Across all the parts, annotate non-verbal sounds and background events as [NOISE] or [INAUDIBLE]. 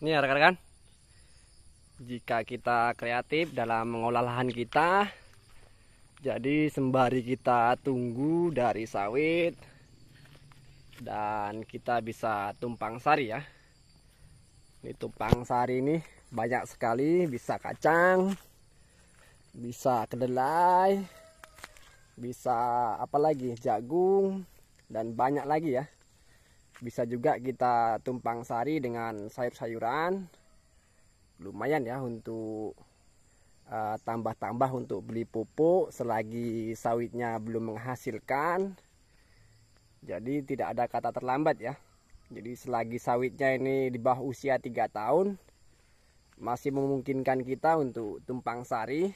Ini ya rekan-rekan. Jika kita kreatif dalam mengolah lahan kita, jadi sembari kita tunggu dari sawit dan kita bisa tumpang sari ya. Ini tumpang sari ini banyak sekali, bisa kacang, bisa kedelai, bisa apa lagi? Jagung dan banyak lagi ya bisa juga kita tumpang sari dengan sayur-sayuran lumayan ya untuk eh, tambah-tambah uh, untuk beli pupuk selagi sawitnya belum menghasilkan jadi tidak ada kata terlambat ya jadi selagi sawitnya ini di bawah usia 3 tahun masih memungkinkan kita untuk tumpang sari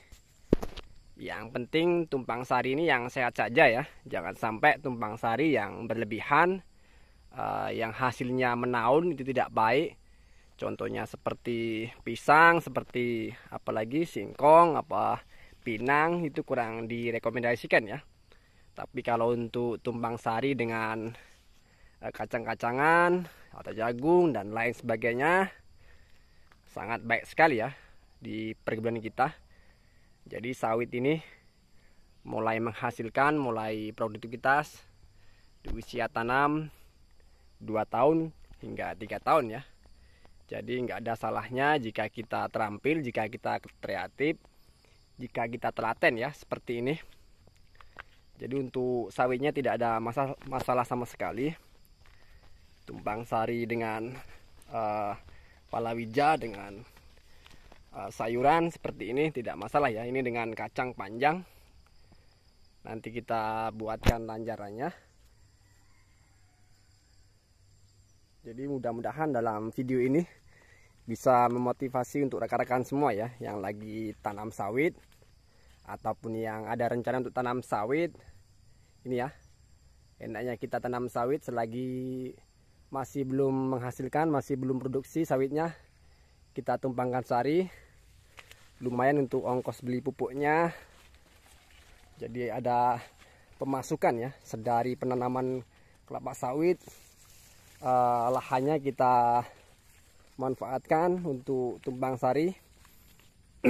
yang penting tumpang sari ini yang sehat saja ya jangan sampai tumpang sari yang berlebihan Eh, yang hasilnya menaun itu tidak baik contohnya seperti pisang seperti apalagi singkong apa pinang itu kurang direkomendasikan ya tapi kalau untuk tumpang sari dengan eh, kacang-kacangan atau jagung dan lain sebagainya sangat baik sekali ya di perkebunan kita jadi sawit ini mulai menghasilkan mulai produktivitas di usia tanam 2 tahun hingga tiga tahun ya jadi nggak ada salahnya jika kita terampil jika kita kreatif jika kita telaten ya seperti ini jadi untuk sawitnya tidak ada masalah, masalah sama sekali tumpang sari dengan uh, eh, palawija dengan uh, sayuran seperti ini tidak masalah ya ini dengan kacang panjang nanti kita buatkan lanjarannya Jadi mudah-mudahan dalam video ini bisa memotivasi untuk rekan-rekan semua ya yang lagi tanam sawit ataupun yang ada rencana untuk tanam sawit. Ini ya. Enaknya kita tanam sawit selagi masih belum menghasilkan, masih belum produksi sawitnya. Kita tumpangkan sari. Lumayan untuk ongkos beli pupuknya. Jadi ada pemasukan ya sedari penanaman kelapa sawit uh, lahannya kita manfaatkan untuk tumbang sari [CLEARS THROAT]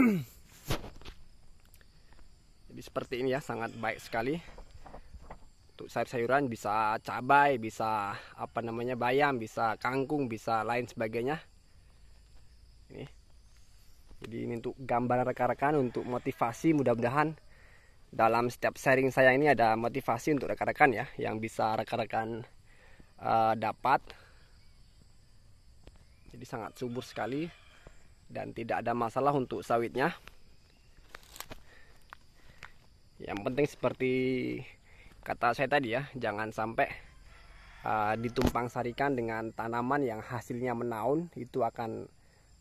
jadi seperti ini ya sangat baik sekali untuk sayur-sayuran bisa cabai bisa apa namanya bayam bisa kangkung bisa lain sebagainya ini jadi ini untuk gambaran rekan-rekan untuk motivasi mudah-mudahan dalam setiap sharing saya ini ada motivasi untuk rekan-rekan ya yang bisa rekan-rekan uh, dapat jadi sangat subur sekali dan tidak ada masalah untuk sawitnya yang penting seperti kata saya tadi ya jangan sampai uh, ditumpang sarikan dengan tanaman yang hasilnya menaun itu akan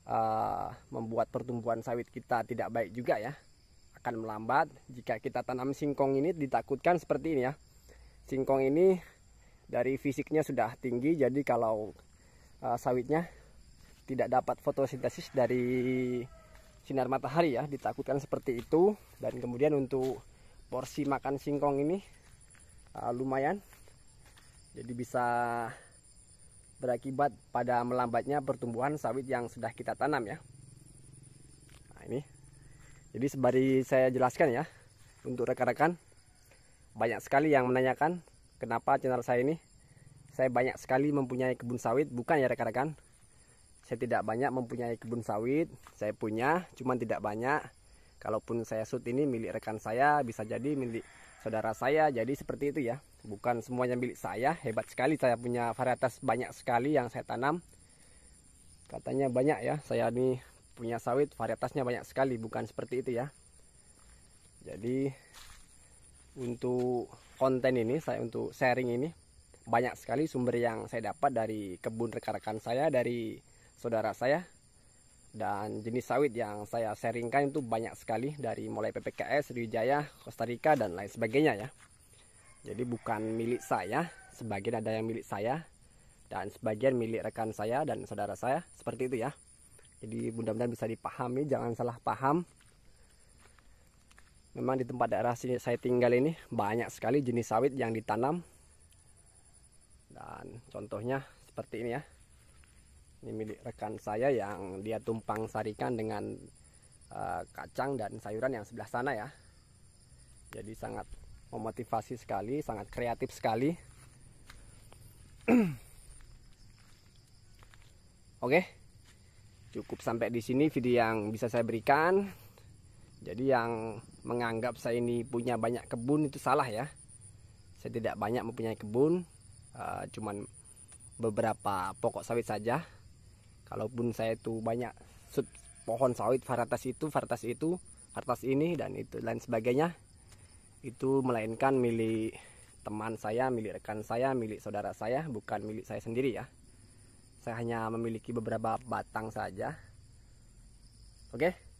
uh, membuat pertumbuhan sawit kita tidak baik juga ya akan melambat jika kita tanam singkong ini ditakutkan seperti ini ya singkong ini dari fisiknya sudah tinggi jadi kalau uh, sawitnya tidak dapat fotosintesis dari sinar matahari ya ditakutkan seperti itu dan kemudian untuk porsi makan singkong ini uh, lumayan jadi bisa berakibat pada melambatnya pertumbuhan sawit yang sudah kita tanam ya nah ini jadi sebari saya jelaskan ya untuk rekan-rekan banyak sekali yang menanyakan kenapa channel saya ini saya banyak sekali mempunyai kebun sawit bukan ya rekan-rekan saya tidak banyak mempunyai kebun sawit saya punya cuman tidak banyak kalaupun saya shoot ini milik rekan saya bisa jadi milik saudara saya jadi seperti itu ya bukan semuanya milik saya hebat sekali saya punya varietas banyak sekali yang saya tanam katanya banyak ya saya ini punya sawit varietasnya banyak sekali bukan seperti itu ya jadi untuk konten ini saya untuk sharing ini banyak sekali sumber yang saya dapat dari kebun rekan-rekan saya dari saudara saya dan jenis sawit yang saya sharingkan itu banyak sekali dari mulai PPKS, Sriwijaya, Costa Rica dan lain sebagainya ya. Jadi bukan milik saya, sebagian ada yang milik saya dan sebagian milik rekan saya dan saudara saya, seperti itu ya. Jadi mudah-mudahan bisa dipahami, jangan salah paham. Memang di tempat daerah sini saya tinggal ini banyak sekali jenis sawit yang ditanam. Dan contohnya seperti ini ya. Ini milik rekan saya yang dia tumpang sarikan dengan uh, kacang dan sayuran yang sebelah sana ya. Jadi sangat memotivasi sekali, sangat kreatif sekali. [CLEARS THROAT] Oke. cukup sampai di sini video yang bisa saya berikan. Jadi yang menganggap saya ini punya banyak kebun itu salah ya. Saya tidak banyak mempunyai kebun, uh, cuman beberapa pokok sawit saja. Kalaupun saya itu banyak sud pohon sawit varietas itu, varietas itu, varietas ini dan itu lain sebagainya itu melainkan milik teman saya, milik rekan saya, milik saudara saya, bukan milik saya sendiri ya. Saya hanya memiliki beberapa batang saja. Oke. Okay?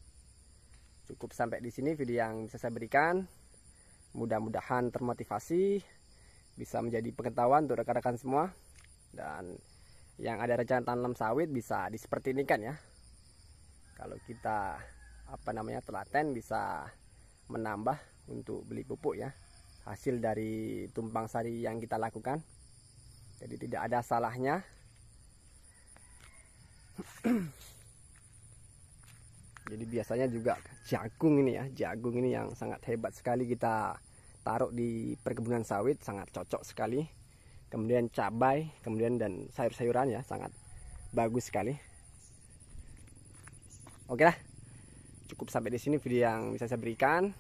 cukup sampai di sini video yang bisa saya berikan mudah-mudahan termotivasi bisa menjadi pengetahuan untuk rekan-rekan semua dan yang ada rencana tanam sawit bisa di seperti ini kan ya kalau kita apa namanya telaten bisa menambah untuk beli pupuk ya hasil dari tumpang sari yang kita lakukan jadi tidak ada salahnya [CLEARS THROAT] jadi biasanya juga jagung ini ya jagung ini yang sangat hebat sekali kita taruh di perkebunan sawit sangat cocok sekali kemudian cabai kemudian dan sayur-sayuran ya sangat bagus sekali oke lah cukup sampai di sini video yang bisa saya berikan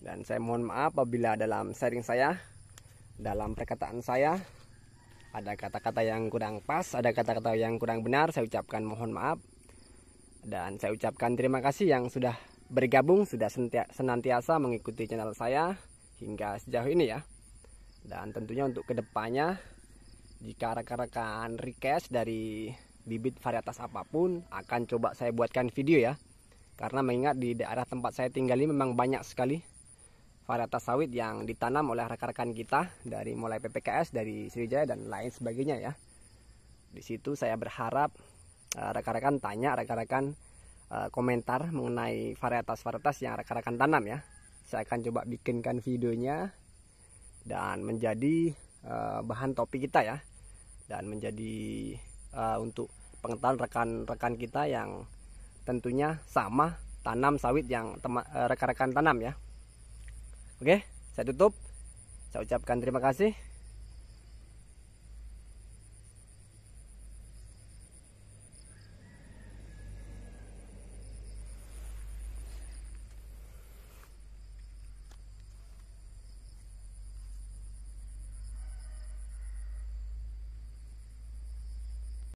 dan saya mohon maaf apabila dalam sharing saya dalam perkataan saya ada kata-kata yang kurang pas ada kata-kata yang kurang benar saya ucapkan mohon maaf dan saya ucapkan terima kasih yang sudah bergabung, sudah senantiasa mengikuti channel saya hingga sejauh ini ya. Dan tentunya untuk kedepannya, jika rekan-rekan request dari bibit varietas apapun, akan coba saya buatkan video ya. Karena mengingat di daerah tempat saya tinggal ini memang banyak sekali varietas sawit yang ditanam oleh rekan-rekan kita dari mulai PPKS, dari Sriwijaya dan lain sebagainya ya. Di situ saya berharap Eh, rekan-rekan tanya rekan-rekan eh, komentar mengenai varietas-varietas yang rekan-rekan tanam ya saya akan coba bikinkan videonya dan menjadi eh, bahan topi kita ya dan menjadi untuk pengetahuan rekan-rekan kita yang tentunya sama tanam sawit yang rekan-rekan tanam ya oke saya tutup saya ucapkan terima kasih